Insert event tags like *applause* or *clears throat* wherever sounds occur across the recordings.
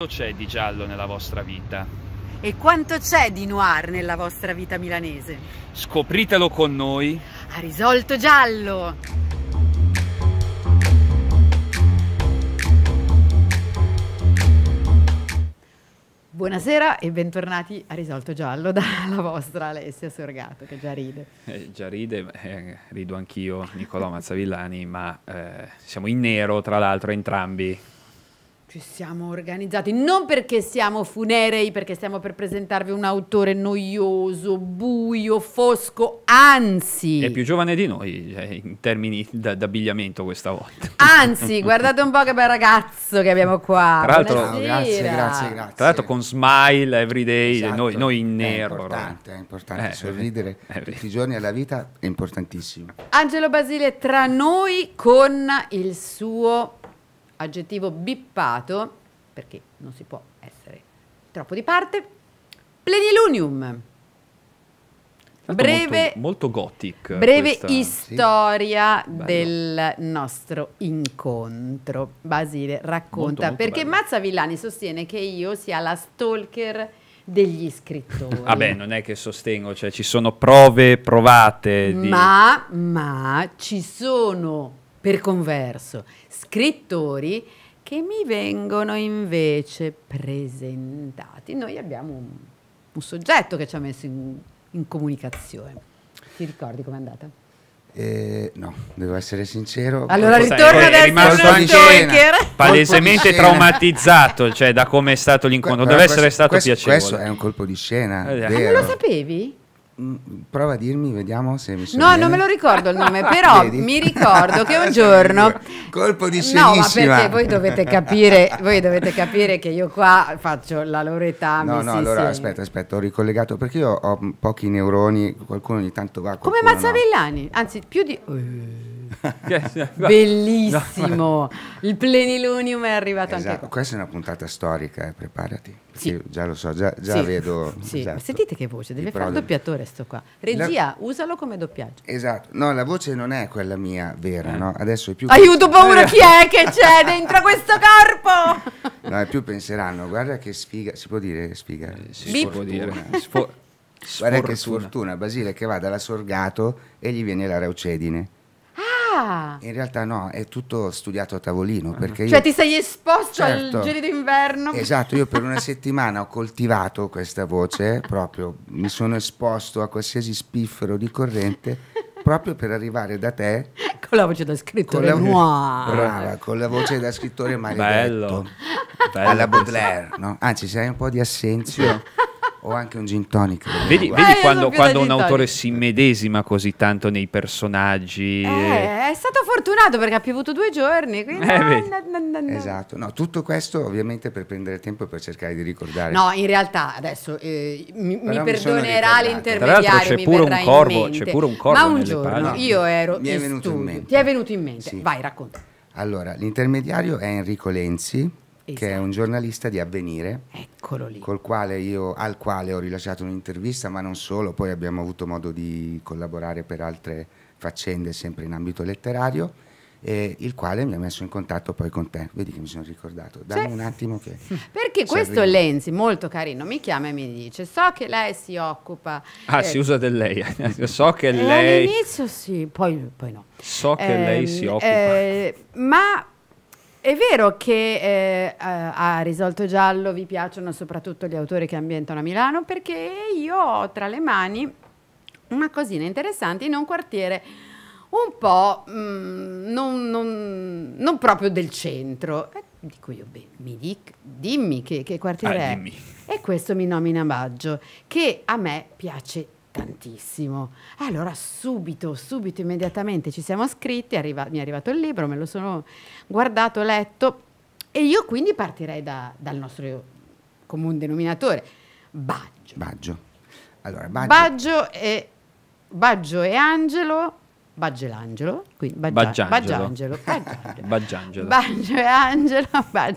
Quanto c'è di giallo nella vostra vita? E quanto c'è di noir nella vostra vita milanese? Scopritelo con noi a Risolto Giallo! Buonasera e bentornati a Risolto Giallo dalla *laughs* vostra Alessia Sorgato che già ride. Eh, già ride, eh, rido anch'io, Nicolò Mazzavillani, ma eh, siamo in nero tra l'altro entrambi ci siamo organizzati non perché siamo funerei, perché stiamo per presentarvi un autore noioso, buio, fosco, anzi. È più giovane di noi cioè, in termini d'abbigliamento questa volta. Anzi, guardate un po' che bel ragazzo che abbiamo qua. Tra l'altro, no, grazie, grazie, grazie. Tra l'altro con smile everyday, esatto. noi, noi, in nero. È importante, è importante. Eh, sorridere eh, tutti i giorni alla vita è importantissimo. Angelo Basile tra noi con il suo aggettivo bippato, perché non si può essere troppo di parte, plenilunium. Breve, molto, molto gothic. Breve questa, storia sì. del nostro incontro. Basile racconta molto, molto perché bello. Mazza Villani sostiene che io sia la stalker degli scrittori. Vabbè, non è che sostengo, cioè ci sono prove provate. Di... Ma, ma ci sono per converso, scrittori che mi vengono invece presentati. Noi abbiamo un, un soggetto che ci ha messo in, in comunicazione. Ti ricordi com'è andata? Eh, no, devo essere sincero. Allora ritorno è rimasto anche palesemente traumatizzato, cioè da come è stato l'incontro. Deve questo, essere stato questo, piacevole. Questo è un colpo di scena. Eh, ah, non lo sapevi? Mm, prova a dirmi, vediamo se mi sono. No, non me lo ricordo il nome, *laughs* però mi ricordo che un *laughs* giorno. Colpo di serissima. No, ma perché voi dovete capire, voi dovete capire che io qua faccio la loro età. No, no, allora sei. aspetta, aspetta, ho ricollegato perché io ho pochi neuroni, qualcuno ogni tanto va. Come Mazzavillani, no. anzi, più di. Bellissimo. Il plenilunium è arrivato esatto. anche qua. Questa è una puntata storica, eh, preparati. Sì. Già lo so, già, già sì. vedo. Sì. Esatto. Sentite che voce, deve fare il doppiatore sto qua. Regia, la... usalo come doppiaggio. Esatto. No, la voce non è quella mia vera, eh. no? Adesso è più Aiuto, paura, *laughs* chi è che c'è dentro questo corpo? no, è più penseranno, guarda che sfiga, si può dire sfiga? Eh, si, si può dire. Sfo- Guarda che sfortuna, Basile che va dalla Sorgato e gli viene la reucedine. In realtà no, è tutto studiato a tavolino. Ah. Perché io, cioè ti sei esposto certo, al giro d'inverno? Esatto, io per una *laughs* settimana ho coltivato questa voce, proprio mi sono esposto a qualsiasi spiffero di corrente proprio per arrivare da te con la voce da scrittore con la, brava con la voce da scrittore maledetto bello, bello alla Baudelaire no? anzi hai un po' di assenzio o anche un gin tonic. Vedi, eh, vedi eh, quando, quando un autore si medesima così tanto nei personaggi. Eh, è stato fortunato perché ha piovuto due giorni. Quindi eh, no, no, no, Esatto, no, tutto questo ovviamente per prendere tempo e per cercare di ricordare. No, in realtà adesso eh, mi, mi perdonerà l'intermediario. C'è pure, un corvo, c'è pure un corvo. Ma un giorno io ero. Mi è venuto studio. in mente. Ti è venuto in mente. Sì. Vai, racconta. Allora, l'intermediario è Enrico Lenzi che esatto. è un giornalista di Avvenire, quale io, al quale ho rilasciato un'intervista, ma non solo, poi abbiamo avuto modo di collaborare per altre faccende sempre in ambito letterario. Eh, il quale mi ha messo in contatto poi con te. Vedi che mi sono ricordato. Dammi cioè, un attimo che. *laughs* Perché questo arriva. Lenzi, molto carino, mi chiama e mi dice: So che lei si occupa. Ah, eh, si usa del lei. *laughs* so che eh, lei. All'inizio sì, poi, poi, no. So che lei si ehm, occupa. Eh, ma è vero che eh, a Risolto Giallo vi piacciono soprattutto gli autori che ambientano a Milano perché io ho tra le mani una cosina interessante in un quartiere un po' mh, mm, non, non, non, proprio del centro. Eh, dico io, beh, mi dic, dimmi che, che quartiere ah, è. Dimmi. E questo mi nomina Baggio, che a me piace tantissimo. E allora subito, subito, immediatamente ci siamo scritti, arriva, mi è arrivato il libro, me lo sono guardato, letto e io quindi partirei da, dal nostro comune denominatore, Baggio. Baggio. Allora, Baggio. Baggio, e, Baggio e Angelo Baggio e l'angelo, quindi Baggia, Baggiangelo. Baggiangelo. *laughs* Baggiangelo. Baggio e Angelo. *laughs* Bag...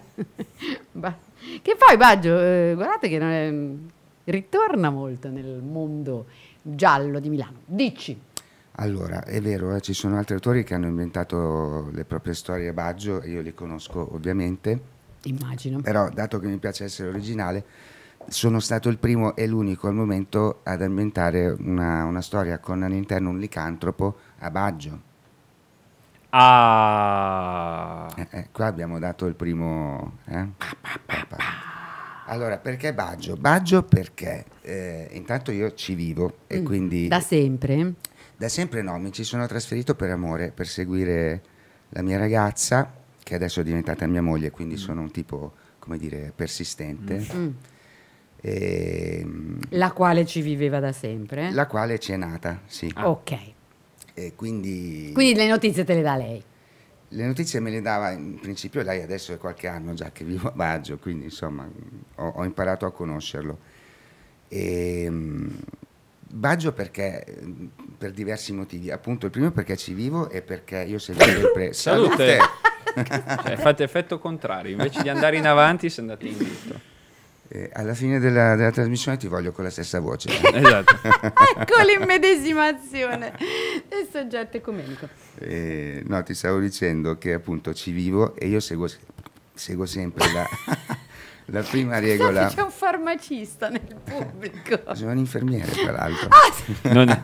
Che poi Baggio, eh, guardate che non è, ritorna molto nel mondo Giallo di Milano. Dici. Allora, è vero, eh, ci sono altri autori che hanno inventato le proprie storie a Baggio, io li conosco ovviamente. Immagino. Però, dato che mi piace essere originale, sono stato il primo e l'unico al momento ad inventare una, una storia con all'interno un licantropo a Baggio. Ah. Eh, eh, qua abbiamo dato il primo. Eh? Pa, pa, pa, allora, perché Baggio? Baggio perché eh, intanto io ci vivo e mm, quindi... Da sempre? Da sempre no, mi ci sono trasferito per amore, per seguire la mia ragazza, che adesso è diventata mia moglie, quindi mm. sono un tipo, come dire, persistente. Mm. mm. E, ehm, la quale ci viveva da sempre? La quale ci è nata, sì. Ah. Ok. E quindi... Quindi le notizie te le dà lei? le notizie me le dava in principio lei, adesso è qualche anno già che vivo a Baggio, quindi insomma ho, ho imparato a conoscerlo. E, ehm, Baggio perché ehm, per diversi motivi, appunto il primo perché ci vivo e perché io seguo sempre... *coughs* Salute! *laughs* cioè, fate effetto contrario, invece di andare in avanti se andato in Eh, alla fine della, della, trasmissione ti voglio con la stessa voce. esatto. *laughs* ecco l'immedesimazione soggetto ecumenico. Eh, no, ti stavo dicendo che appunto ci vivo e io seguo, seguo sempre la, *laughs* la prima regola. Sì, c'è un farmacista nel pubblico. c'è *laughs* un infermiere, tra l'altro. Ah, non,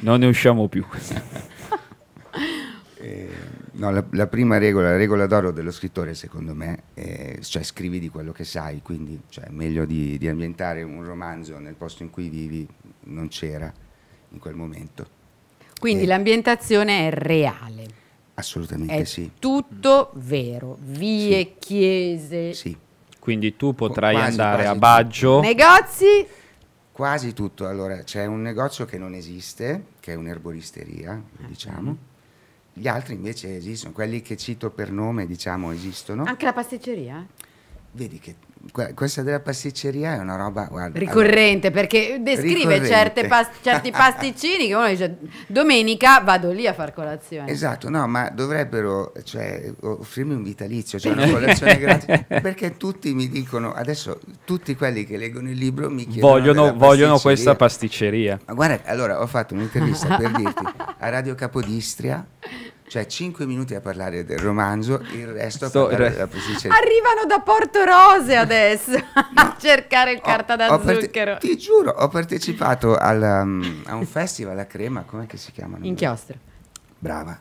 non, ne usciamo più. *laughs* Eh, no, la, la, prima regola, la regola d'oro dello scrittore, secondo me, è, cioè scrivi di quello che sai, quindi è cioè, meglio di, di ambientare un romanzo nel posto in cui vivi, non c'era in quel momento quindi eh. l'ambientazione è reale. Assolutamente è sì. Tutto vero, vie, sì. chiese. Sì. Quindi tu potrai quasi, andare quasi a Baggio. Tutto. Negozi? Quasi tutto. Allora, c'è un negozio che non esiste, che è un'erboristeria, ah. diciamo. Mm-hmm. Gli altri invece esistono, quelli che cito per nome, diciamo, esistono. Anche la pasticceria? Vedi che questa della pasticceria è una roba guarda, ricorrente allora, perché descrive ricorrente. Pas *laughs* certi pasticcini che uno dice domenica vado lì a far colazione esatto no ma dovrebbero cioè, offrirmi un vitalizio cioè *laughs* una colazione gratis perché tutti mi dicono adesso tutti quelli che leggono il libro mi chiedono vogliono, vogliono questa pasticceria ma guarda allora ho fatto un'intervista per dirti a Radio Capodistria *laughs* Cioè 5 minuti a parlare del romanzo, il resto Sto, a re... Arrivano da Porto Rose adesso *laughs* a cercare il ho, carta da zucchero. Parte... Ti giuro, ho partecipato alla, um, a un festival a Crema, come si chiama? Inchiostro. Brava,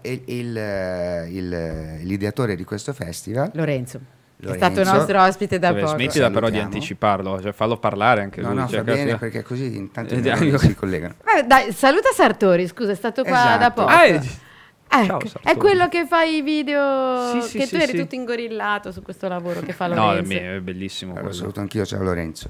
e, il, eh, eh, l'ideatore di questo festival... Lorenzo. Lorenzo. È stato nostro ospite da Vabbè, poco. Smettila però di anticiparlo, cioè fallo parlare anche no, lui. No, cioè, fa bene perché così intanto eh, *laughs* si collegano. Beh, dai, saluta Sartori, scusa, è stato qua esatto. da poco. Ah, eh, Ecco, Ciao, è quello che fa i video sì, sì, che sì, tu eri tutto ingorillato su questo lavoro che fa Lorenzo. No, è bellissimo. Allora, saluto anch'io, ciao Lorenzo,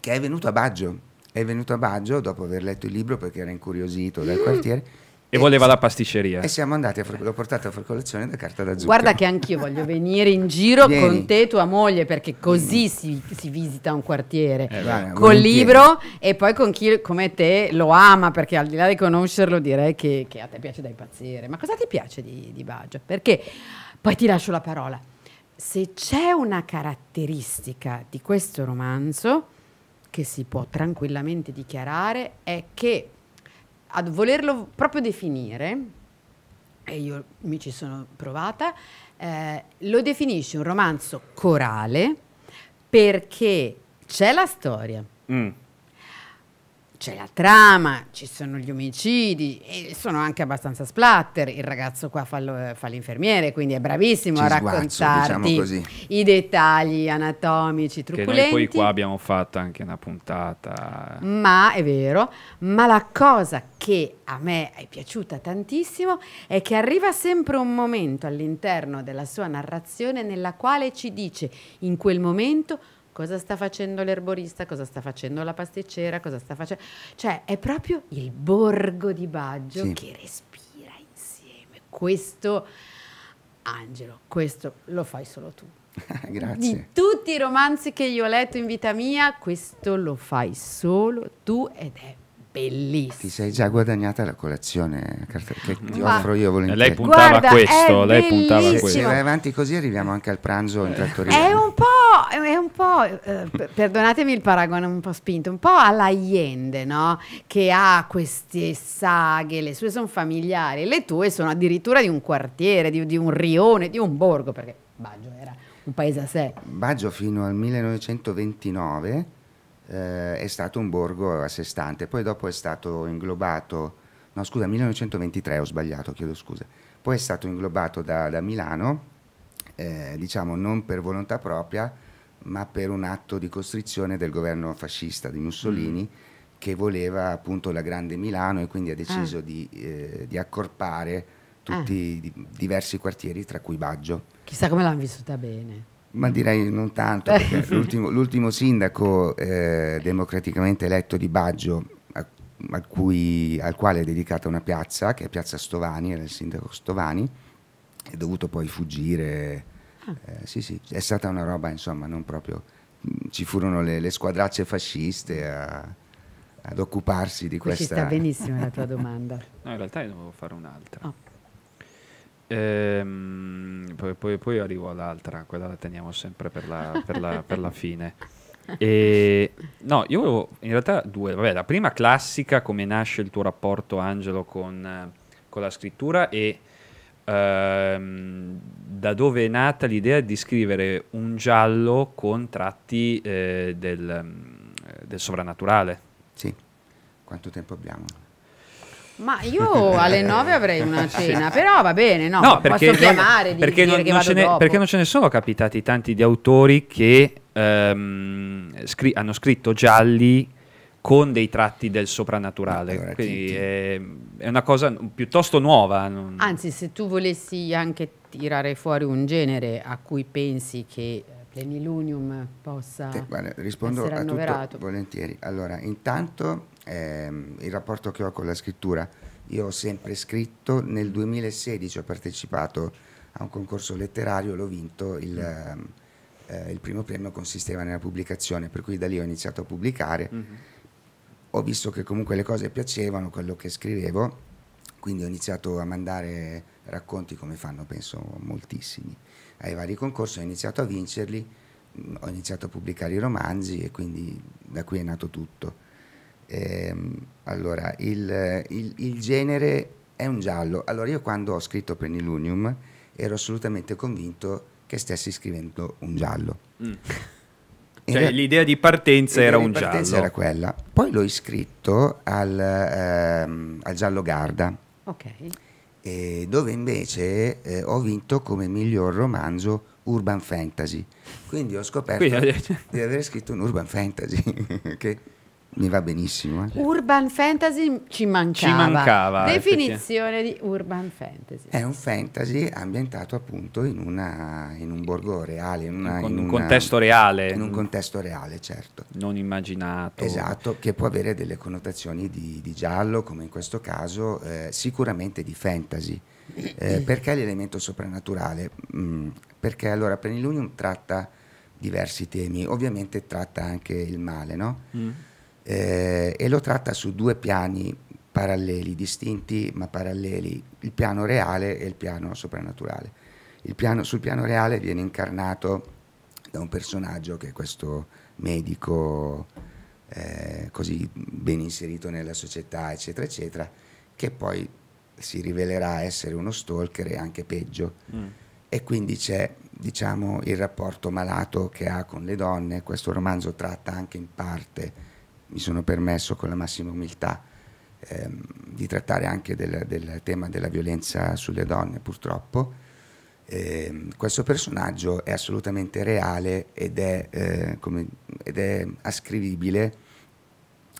che è venuto a Baggio. È venuto a Baggio dopo aver letto il libro perché era incuriosito dal mm. quartiere e, voleva la pasticceria. E siamo andati, l'ho portata a fare colazione da carta da zucchero. Guarda che anch'io voglio venire in giro Vieni. con te, e tua moglie, perché così mm. si, si visita un quartiere. Eh, vale, Col libro e poi con chi come te lo ama, perché al di là di conoscerlo direi che, che a te piace da impazzire. Ma cosa ti piace di, di Baggio? Perché, poi ti lascio la parola, se c'è una caratteristica di questo romanzo che si può tranquillamente dichiarare è che a volerlo proprio definire, e io mi ci sono provata, eh, lo definisce un romanzo corale perché c'è la storia. Mm c'è la trama, ci sono gli omicidi, sono anche abbastanza splatter. Il ragazzo qua fa, lo, fa l'infermiere, quindi è bravissimo ci a raccontare diciamo i dettagli anatomici, truculenti. Che poi qua abbiamo fatto anche una puntata. Ma è vero, ma la cosa che a me è piaciuta tantissimo è che arriva sempre un momento all'interno della sua narrazione nella quale ci dice in quel momento cosa sta facendo l'erborista, cosa sta facendo la pasticcera, cosa sta facendo... Cioè è proprio il borgo di Baggio sì. che respira insieme. Questo, Angelo, questo lo fai solo tu. *laughs* Grazie. Di tutti i romanzi che io ho letto in vita mia, questo lo fai solo tu ed è bellissimo. Ti sei già guadagnata la colazione che ti Ma offro io volentieri. Lei puntava Guarda, questo, lei puntava questo. Se vai avanti così arriviamo anche al pranzo in trattoria. È un po', è un po' eh, perdonatemi il paragone un po' spinto, un po' alla Allende, no? Che ha queste saghe, le sue sono familiari, le tue sono addirittura di un quartiere, di, di un rione, di un borgo, perché Baggio era un paese a sé. Baggio fino al 1929 eh, è stato un borgo a sé stante, poi dopo è stato inglobato, no scusa, 1923 ho sbagliato, chiedo scusa, poi è stato inglobato da, da Milano, eh, diciamo non per volontà propria, ma per un atto di costrizione del governo fascista di Mussolini. Mm che voleva appunto la grande Milano e quindi ha deciso ah. di, eh, di, accorpare tutti ah. i diversi quartieri, tra cui Baggio. Chissà come l'hanno vissuta bene. Ma direi non tanto, eh. perché l'ultimo, l'ultimo, sindaco eh, democraticamente eletto di Baggio, a, a cui, al quale è dedicata una piazza, che è Piazza Stovani, era il sindaco Stovani, è dovuto poi fuggire. Ah. Eh, sì, sì, è stata una roba, insomma, non proprio... Ci furono le, le squadracce fasciste a, ad occuparsi di Qui questa... Ci sta benissimo la tua domanda. No, in realtà io dovevo fare un'altra. Oh. Ehm, poi, poi, poi, arrivo all'altra, quella la teniamo sempre per la, per la, per la fine. E, no, io avevo in realtà due. Vabbè, la prima classica, come nasce il tuo rapporto, Angelo, con, con la scrittura e ehm, da dove è nata l'idea di scrivere un giallo con tratti eh, del, del sovrannaturale. Sì, quanto tempo abbiamo? Ma io alle 9 avrei una *laughs* cena, però va bene, no, no perché, posso chiamare, perché, non, non ne, perché non ce ne sono capitati tanti di autori che ehm, scri- hanno scritto gialli con dei tratti del soprannaturale. Quindi è, è, una cosa piuttosto nuova. Non... Anzi, se tu volessi anche tirare fuori un genere a cui pensi che Plenilunium possa eh, guarda, rispondo essere annoverato. Tutto, volentieri. Allora, intanto ehm, il rapporto che ho con la scrittura. Io ho sempre scritto, nel 2016 ho partecipato a un concorso letterario, l'ho vinto, il, mm. Ehm, eh, il, primo premio consisteva nella pubblicazione, per cui da lì ho iniziato a pubblicare, mm. ho visto che comunque le cose piacevano, quello che scrivevo, quindi ho iniziato a mandare racconti come fanno, penso, moltissimi, ai vari concorsi, ho iniziato a vincerli, mm, ho iniziato a pubblicare i romanzi e quindi da qui è nato tutto. Ehm, allora, il, il, il, genere è un giallo. Allora, io quando ho scritto per ero assolutamente convinto che stessi scrivendo un giallo. Mm. *laughs* Cioè, l'idea di partenza era di un partenza giallo. era quella. Poi l'ho iscritto al, ehm, al giallo Garda. Okay. Eh, dove invece eh, ho vinto come miglior romanzo urban fantasy. Quindi ho scoperto Quindi... di *laughs* aver scritto un urban fantasy *laughs* che mi va benissimo. Eh. Urban fantasy ci mancava. Ci mancava Definizione di urban fantasy. È un fantasy ambientato appunto in, una, in un borgo reale, in, una, in, in un una, contesto reale. In un contesto reale, certo. Non immaginato. Esatto, che può avere delle connotazioni di, di giallo, come in questo caso, eh, sicuramente di fantasy. Eh, *clears throat* perché l'elemento soprannaturale? Mm, perché allora Plenilunium tratta diversi temi, ovviamente tratta anche il male, no? Mm eh, e lo tratta su due piani paralleli, distinti ma paralleli, il piano reale e il piano soprannaturale. Il piano, sul piano reale viene incarnato da un personaggio che è questo medico eh, così ben inserito nella società, eccetera, eccetera, che poi si rivelerà essere uno stalker e anche peggio. Mm. E quindi c'è diciamo, il rapporto malato che ha con le donne, questo romanzo tratta anche in parte mi sono permesso con la massima umiltà ehm, di trattare anche del, del, tema della violenza sulle donne, purtroppo. Eh, questo personaggio è assolutamente reale ed è, eh, come, ed è ascrivibile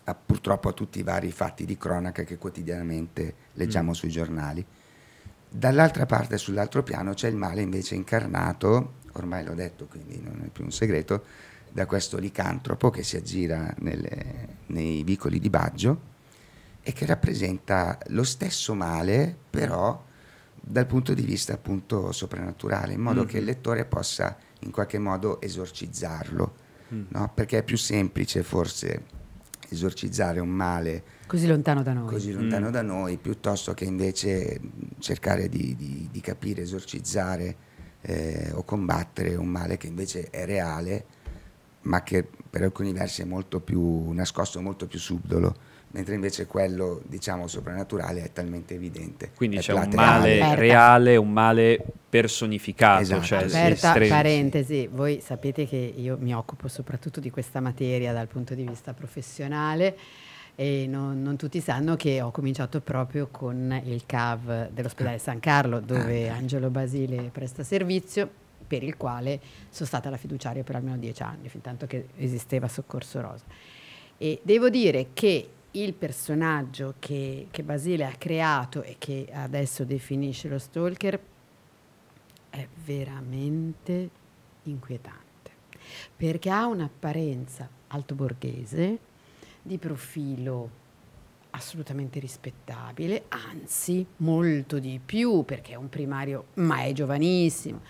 a, purtroppo a tutti i vari fatti di cronaca che quotidianamente leggiamo mm. sui giornali. Dall'altra parte, sull'altro piano, c'è il male invece incarnato, ormai l'ho detto quindi non è più un segreto, da questo licantropo che si aggira nelle, nei vicoli di Baggio e che rappresenta lo stesso male però dal punto di vista appunto soprannaturale, in modo mm. che il mm. lettore possa in qualche modo esorcizzarlo, mm. no? perché è più semplice forse esorcizzare un male così lontano da noi, così lontano mm. da noi piuttosto che invece cercare di, di, di capire, esorcizzare eh, o combattere un male che invece è reale ma che per alcuni versi è molto più nascosto, molto più subdolo mentre invece quello diciamo soprannaturale è talmente evidente. Quindi c'è un male Berta. reale, un male personificato. Esatto. Cioè Berta, parentesi, voi sapete che io mi occupo soprattutto di questa materia dal punto di vista professionale e non, non tutti sanno che ho cominciato proprio con il CAV dell'ospedale San Carlo dove ah. Angelo Basile presta servizio per il quale sono stata la fiduciaria per almeno dieci anni, fin tanto che esisteva Soccorso Rosa. E devo dire che il personaggio che, che Basile ha creato e che adesso definisce lo stalker è veramente inquietante, perché ha un'apparenza altoborghese, di profilo assolutamente rispettabile, anzi molto di più perché è un primario ma è giovanissimo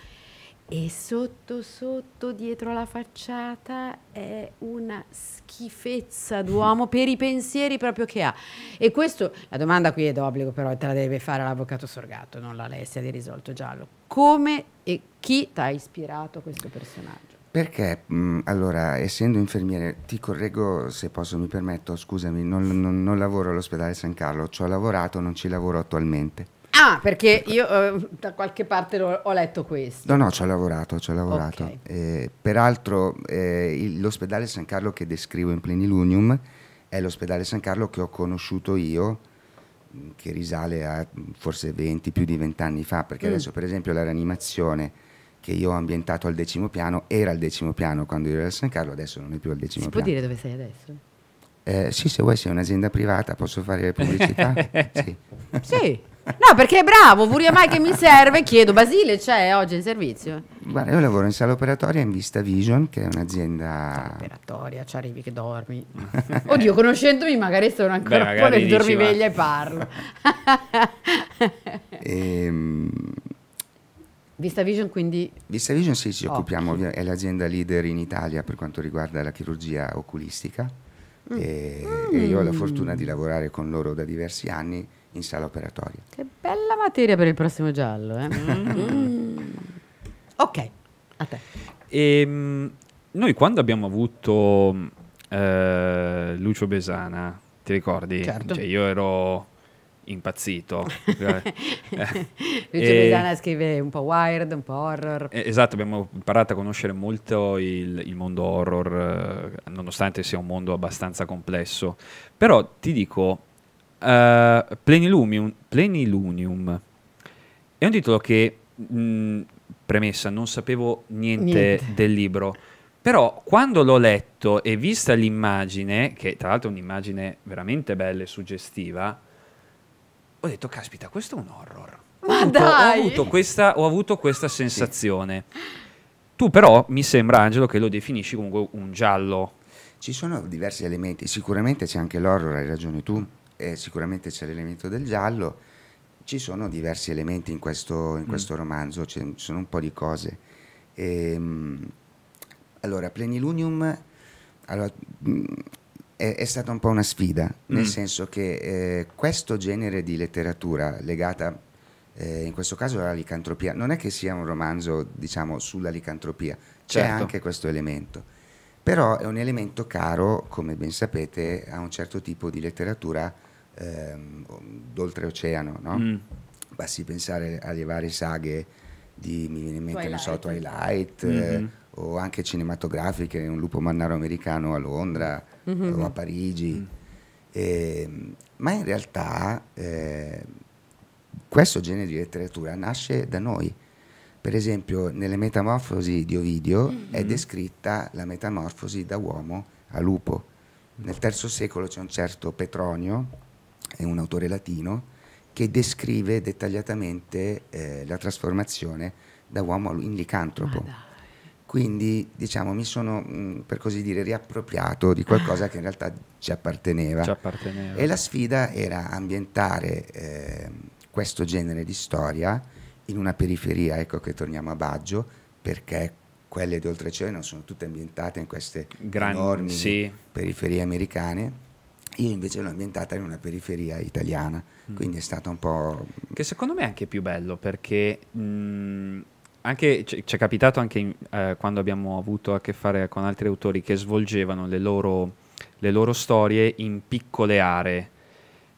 e sotto sotto dietro la facciata è una schifezza d'uomo per i pensieri proprio che ha. E questo, la domanda qui è d'obbligo però, te la deve fare l'avvocato Sorgato, non l'Alessia di Risolto Giallo. Come e chi ti ha ispirato questo personaggio? Perché, mh, mm, allora, essendo infermiere, ti correggo se posso, mi permetto, scusami, non, non, non lavoro all'ospedale San Carlo, ci ho lavorato, non ci lavoro attualmente Ah, perché io eh, da qualche parte ho letto questo. No, no, ci ho lavorato, ci ho lavorato. Okay. Eh, peraltro eh, l'ospedale San Carlo che descrivo in Plenilunium è l'ospedale San Carlo che ho conosciuto io, che risale a forse 20, più di 20 anni fa, perché mm. adesso per esempio la rianimazione che io ho ambientato al decimo piano era al decimo piano quando io ero a San Carlo, adesso non è più al decimo si piano. Si può dire dove sei adesso? Eh, sì, se vuoi sei un'azienda privata, posso fare pubblicità? *laughs* sì. sì. No, perché è bravo, pure mai che mi serve, chiedo, Basile c'è oggi in servizio? Guarda, io lavoro in sala operatoria in Vista Vision, che è un'azienda... Operatoria, ci arrivi che dormi. Oddio, conoscendomi magari sono ancora Beh, un po' nel dormiveglia e parlo. ehm... Vista Vision quindi... Vista Vision sì, ci oh. occupiamo, è l'azienda leader in Italia per quanto riguarda la chirurgia oculistica mm. E, mm. e io ho la mm. fortuna di lavorare con loro da diversi anni in sala operatoria. Che bella materia per il prossimo giallo, eh? Mm. Ok, a te. E, ehm, noi quando abbiamo avuto eh, Lucio Besana, ti ricordi? Certo. Cioè, io ero impazzito. *laughs* Eh, Lucio eh, Besana scrive un po' wired, un po' horror. Eh, esatto, abbiamo imparato a conoscere molto il, il mondo horror, nonostante sia un mondo abbastanza complesso. Però ti dico, Uh, eh, Plenilunium, Plenilunium, è un titolo che, mh, premessa, non sapevo niente, niente, del libro, però quando l'ho letto e vista l'immagine, che tra l'altro è un'immagine veramente bella e suggestiva, ho detto, caspita, questo è un horror. Ma ho avuto, Ho avuto questa, ho avuto questa sensazione. Sì. Tu però, mi sembra, Angelo, che lo definisci comunque un giallo. Ci sono diversi elementi, sicuramente c'è anche l'horror, hai ragione tu, eh, sicuramente c'è l'elemento del giallo, ci sono diversi elementi in questo, in mm. questo mm. romanzo, ci sono un po' di cose. E, ehm, allora, Plenilunium allora, mm, è, è, stata un po' una sfida, mm. nel senso che eh, questo genere di letteratura legata eh, in questo caso alla licantropia, non è che sia un romanzo diciamo, sulla licantropia, c'è certo. anche questo elemento. Però è un elemento caro, come ben sapete, a un certo tipo di letteratura ehm, d'oltreoceano, no? Mm. Basti pensare alle varie saghe di, mi viene in mente, Twilight. non so, Twilight, mm -hmm. eh, mm-hmm. o anche cinematografiche, un lupo mannaro americano a Londra mm -hmm. o a Parigi. -hmm. Eh, ma in realtà eh, questo genere di letteratura nasce da noi. Per esempio, nelle metamorfosi di Ovidio mm -hmm. è mm-hmm. descritta la metamorfosi da uomo a lupo. Nel III secolo c'è un certo Petronio è un autore latino, che descrive dettagliatamente eh, la trasformazione da uomo in licantropo. Quindi diciamo, mi sono, mh, mm, per così dire, riappropriato di qualcosa che in realtà ci apparteneva. ci apparteneva. E la sfida era ambientare eh, questo genere di storia in una periferia, ecco che torniamo a Baggio, perché quelle di oltreoceano sono tutte ambientate in queste Gran, enormi sì. periferie americane io invece l'ho ambientata in una periferia italiana, mm. quindi è stato un po'... Che secondo me è anche più bello perché... Mh, mm, anche, ci è capitato anche in, eh, quando abbiamo avuto a che fare con altri autori che svolgevano le loro, le loro storie in piccole aree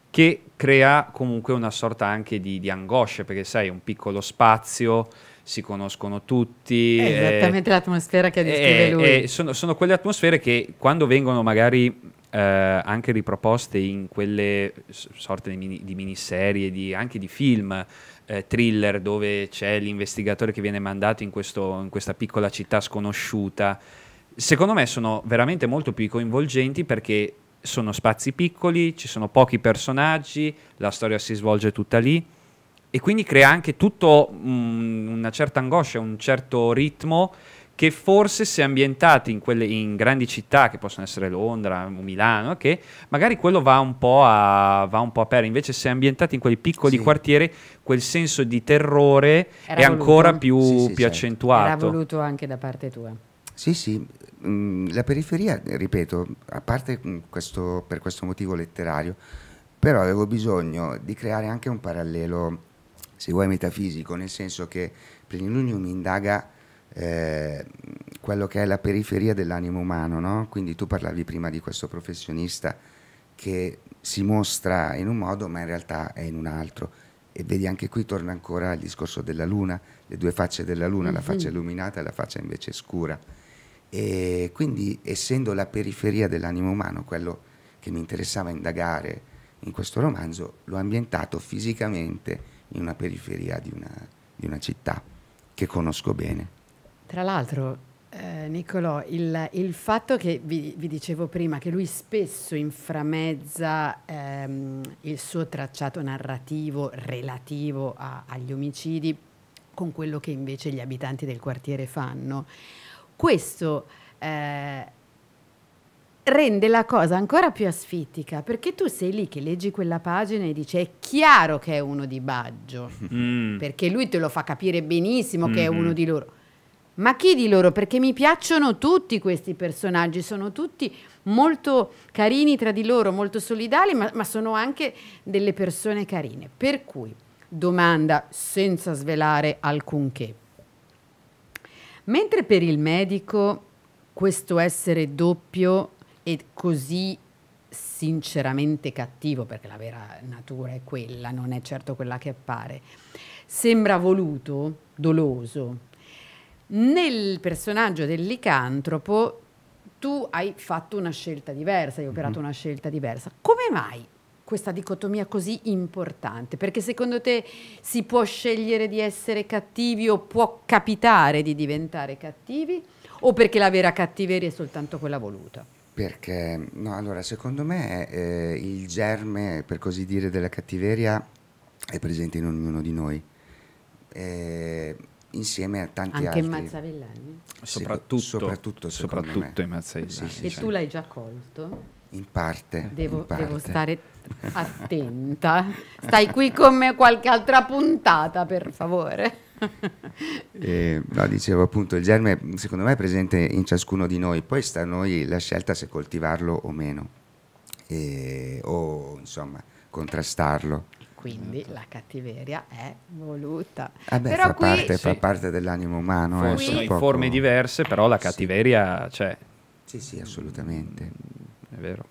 che crea comunque una sorta anche di, di angoscia perché sai un piccolo spazio si conoscono tutti. È eh, esattamente eh, l'atmosfera che descrive eh, lui. Eh, sono, sono, quelle atmosfere che quando vengono magari eh, anche riproposte in quelle sorte di, mini, di miniserie, di, anche di film, eh, thriller, dove c'è l'investigatore che viene mandato in, questo, in questa piccola città sconosciuta, secondo me sono veramente molto più coinvolgenti perché sono spazi piccoli, ci sono pochi personaggi, la storia si svolge tutta lì e quindi crea anche tutto mh, mm, una certa angoscia, un certo ritmo che forse se ambientati in, quelle, in grandi città, che possono essere Londra, Milano, che magari quello va un po' a, a perdere, invece se ambientati in quei piccoli sì. quartieri quel senso di terrore Era è voluto. ancora più, sì, sì, più certo. accentuato. Era voluto anche da parte tua. Sì, sì, mm, la periferia, ripeto, a parte mm, questo, per questo motivo letterario, però avevo bisogno di creare anche un parallelo se vuoi metafisico, nel senso che Plenilunium indaga eh, quello che è la periferia dell'animo umano, no? quindi tu parlavi prima di questo professionista che si mostra in un modo ma in realtà è in un altro e vedi anche qui torna ancora il discorso della luna, le due facce della luna, mm -hmm. la faccia mm-hmm. illuminata e la faccia invece scura e quindi essendo la periferia dell'animo umano quello che mi interessava indagare in questo romanzo l'ho ambientato fisicamente in una periferia di una, di una città che conosco bene. Tra l'altro, eh, Niccolò, il, il, fatto che vi, vi, dicevo prima, che lui spesso inframezza ehm, il suo tracciato narrativo relativo a, agli omicidi con quello che invece gli abitanti del quartiere fanno, questo eh, rende la cosa ancora più asfittica perché tu sei lì che leggi quella pagina e dici è chiaro che è uno di Baggio mm. perché lui te lo fa capire benissimo che è mm-hmm. uno di loro ma chi di loro perché mi piacciono tutti questi personaggi sono tutti molto carini tra di loro molto solidali ma, ma sono anche delle persone carine per cui domanda senza svelare alcunché mentre per il medico questo essere doppio e così sinceramente cattivo, perché la vera natura è quella, non è certo quella che appare, sembra voluto, doloso. Nel personaggio del licantropo tu hai fatto una scelta diversa, hai operato mm-hmm. una scelta diversa. Come mai questa dicotomia così importante? Perché secondo te si può scegliere di essere cattivi o può capitare di diventare cattivi? O perché la vera cattiveria è soltanto quella voluta? Perché, no, allora, secondo me eh, il germe, per così dire, della cattiveria è presente in ognuno di noi, eh, insieme a tanti Anche altri. Anche in Mazzavellani? Soprattutto, soprattutto, soprattutto in Mazzavellani. Sì, sì, e sì. tu l'hai già colto? In parte. Devo, in parte. devo stare attenta. Stai qui con me qualche altra puntata, per favore. *laughs* eh, no, dicevo appunto, il germe secondo me è presente in ciascuno di noi, poi sta a noi la scelta se coltivarlo o meno, e, o insomma contrastarlo. Quindi la cattiveria è voluta. Ah beh, però fa, qui, parte, sì. fa parte dell'animo umano. Eh, Forse eh, in poco... forme diverse, però la cattiveria sì. c'è. Sì, sì, assolutamente. È vero,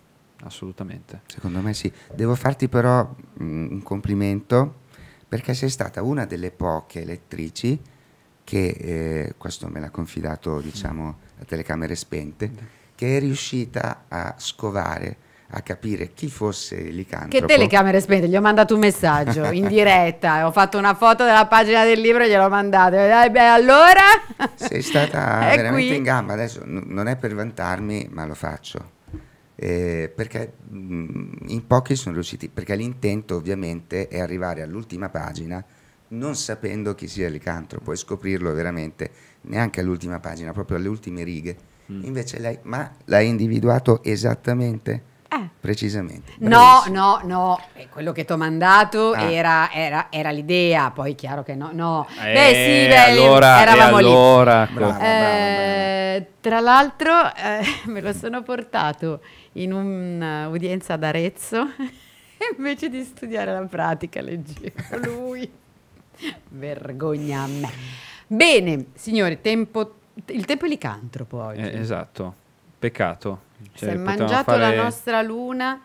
assolutamente. Secondo me sì. Devo farti però mm, un complimento perché sei stata una delle poche lettrici che, eh, questo me l'ha confidato mm. diciamo a telecamere spente, mm. che è riuscita a scovare a capire chi fosse Licantropo. Che telecamere spente, gli ho mandato un messaggio *laughs* in diretta, ho fatto una foto della pagina del libro e gliel'ho mandato. E beh, allora... Sei stata *laughs* veramente qui. in gamba, adesso non è per vantarmi, ma lo faccio eh, perché mh, mm, in pochi sono riusciti, perché l'intento ovviamente è arrivare all'ultima pagina non sapendo chi sia il puoi scoprirlo veramente neanche all'ultima pagina, proprio alle ultime righe. Mm. Invece lei, ma l'hai individuato esattamente? Eh. Precisamente. No, no, no, eh, quello che ti ho mandato ah. era, era, era, l'idea, poi è chiaro che no, no. Eh, beh sì, beh, allora, eravamo lì. Bravo, bravo, eh, Tra l'altro eh, *laughs* me lo sono portato in un'udienza ad Arezzo *laughs* invece di studiare la pratica leggeva lui. Vergogna a me. Bene, signori, tempo, il tempo è licantropo oggi. Eh, esatto, peccato. Cioè, si è mangiato fare... la nostra luna.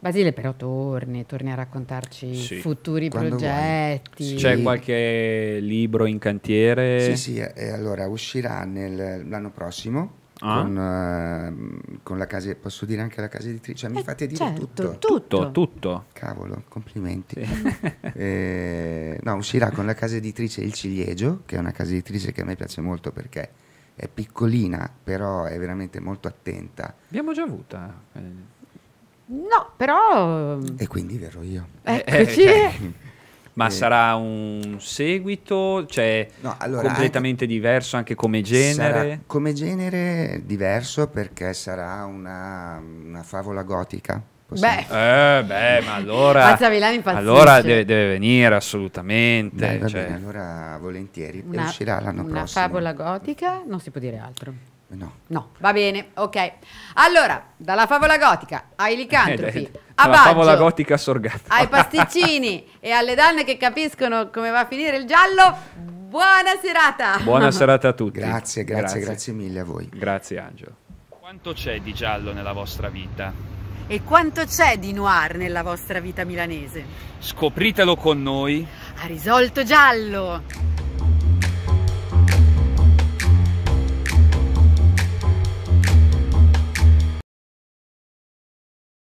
Basile però torni, torni a raccontarci sì. futuri Quando progetti. Sì. C'è qualche libro in cantiere? Sì, sì, eh, allora uscirà nel, l'anno prossimo ah. con, uh, con, la casa, posso dire anche la casa editrice, cioè, mi eh, fate dire certo, tutto. tutto. Tutto, Cavolo, complimenti. Sì. *laughs* eh, no, uscirà con la casa editrice Il Ciliegio, che è una casa editrice che a me piace molto perché è piccolina, però è veramente molto attenta. Abbiamo già avuta. Eh. No, però... Ehm, e quindi verrò io. Eccoci. Eh, cioè. *laughs* Ma sarà un seguito? Cioè, no, allora, completamente diverso anche come genere? come genere diverso perché sarà una, una favola gotica. Beh. Eh, beh. ma allora, allora deve, deve, venire assolutamente. Beh, cioè. bene, allora volentieri, una, uscirà l'anno una prossimo. Una favola gotica, non si può dire altro. No. No, va bene, ok. Allora, dalla favola gotica ai licantropi, eh, a Baggio, favola gotica sorgata. ai pasticcini *laughs* e alle donne che capiscono come va a finire il giallo, buona serata! Buona *laughs* serata a tutti. Grazie, grazie, grazie, grazie mille a voi. Grazie Angelo. Quanto c'è di giallo nella vostra vita? E quanto c'è di noir nella vostra vita milanese? Scopritelo con noi. Ha risolto giallo!